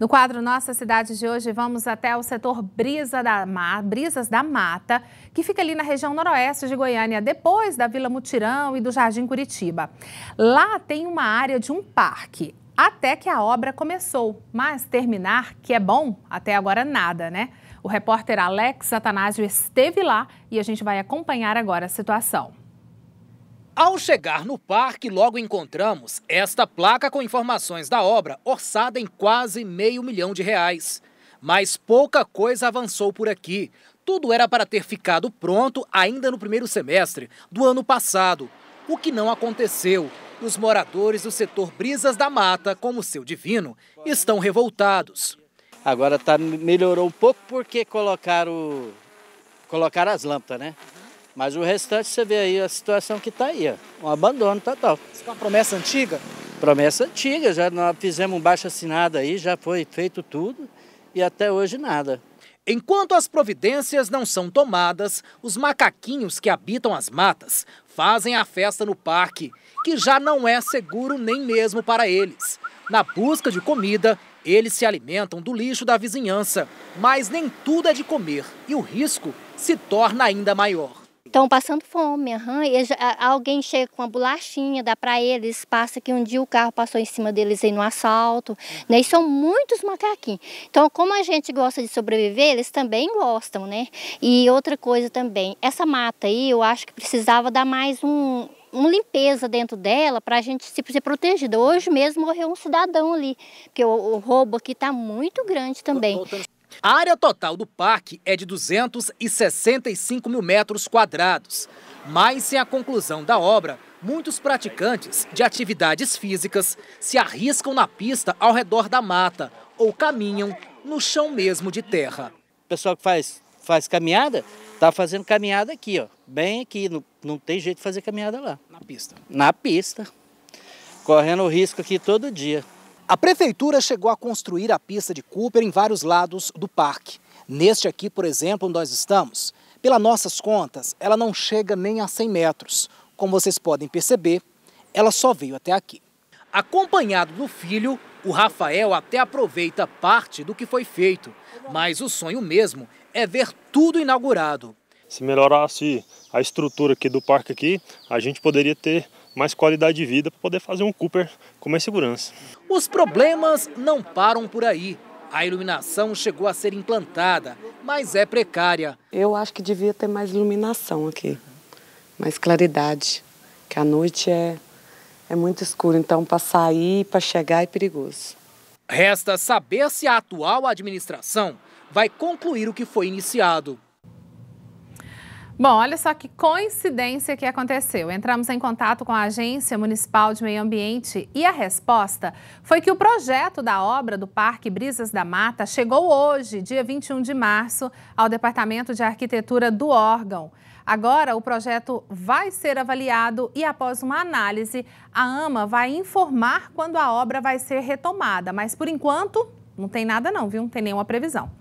No quadro Nossa Cidade de hoje, vamos até o setor Brisa da Ma... Brisas da Mata, que fica ali na região noroeste de Goiânia, depois da Vila Mutirão e do Jardim Curitiba. Lá tem uma área de um parque, até que a obra começou, mas terminar, que é bom, até agora nada, né? O repórter Alex Satanásio esteve lá e a gente vai acompanhar agora a situação. Ao chegar no parque, logo encontramos esta placa com informações da obra, orçada em quase meio milhão de reais. Mas pouca coisa avançou por aqui. Tudo era para ter ficado pronto ainda no primeiro semestre do ano passado, o que não aconteceu. Os moradores do setor Brisas da Mata, como seu divino, estão revoltados. Agora tá, melhorou um pouco porque colocaram, colocaram as lâmpadas, né? Mas o restante você vê aí a situação que está aí, ó, um abandono total. Isso é uma promessa antiga? Promessa antiga, já nós fizemos um baixo assinado aí, já foi feito tudo e até hoje nada. Enquanto as providências não são tomadas, os macaquinhos que habitam as matas fazem a festa no parque, que já não é seguro nem mesmo para eles. Na busca de comida, eles se alimentam do lixo da vizinhança, mas nem tudo é de comer e o risco se torna ainda maior. Estão passando fome, uhum, e alguém chega com uma bolachinha, dá para eles, passa que um dia o carro passou em cima deles aí no assalto, né? E são muitos macaquinhos. Então, como a gente gosta de sobreviver, eles também gostam, né? E outra coisa também, essa mata aí, eu acho que precisava dar mais um, uma limpeza dentro dela para a gente se, ser protegida. Hoje mesmo morreu um cidadão ali, porque o, o roubo aqui está muito grande também. A área total do parque é de 265 mil metros quadrados, mas sem a conclusão da obra, muitos praticantes de atividades físicas se arriscam na pista ao redor da mata ou caminham no chão mesmo de terra. O pessoal que faz, faz caminhada está fazendo caminhada aqui, ó, bem aqui. Não, não tem jeito de fazer caminhada lá. Na pista? Na pista. Correndo risco aqui todo dia. A prefeitura chegou a construir a pista de Cooper em vários lados do parque. Neste aqui, por exemplo, onde nós estamos, pelas nossas contas, ela não chega nem a 100 metros. Como vocês podem perceber, ela só veio até aqui. Acompanhado do filho, o Rafael até aproveita parte do que foi feito, mas o sonho mesmo é ver tudo inaugurado. Se melhorasse a estrutura aqui do parque aqui, a gente poderia ter mais qualidade de vida para poder fazer um Cooper com mais segurança. Os problemas não param por aí. A iluminação chegou a ser implantada, mas é precária. Eu acho que devia ter mais iluminação aqui, mais claridade, que a noite é, é muito escuro, então para sair, para chegar é perigoso. Resta saber se a atual administração vai concluir o que foi iniciado. Bom, olha só que coincidência que aconteceu. Entramos em contato com a Agência Municipal de Meio Ambiente e a resposta foi que o projeto da obra do Parque Brisas da Mata chegou hoje, dia 21 de março, ao Departamento de Arquitetura do órgão. Agora, o projeto vai ser avaliado e, após uma análise, a AMA vai informar quando a obra vai ser retomada. Mas, por enquanto, não tem nada não, viu? Não tem nenhuma previsão.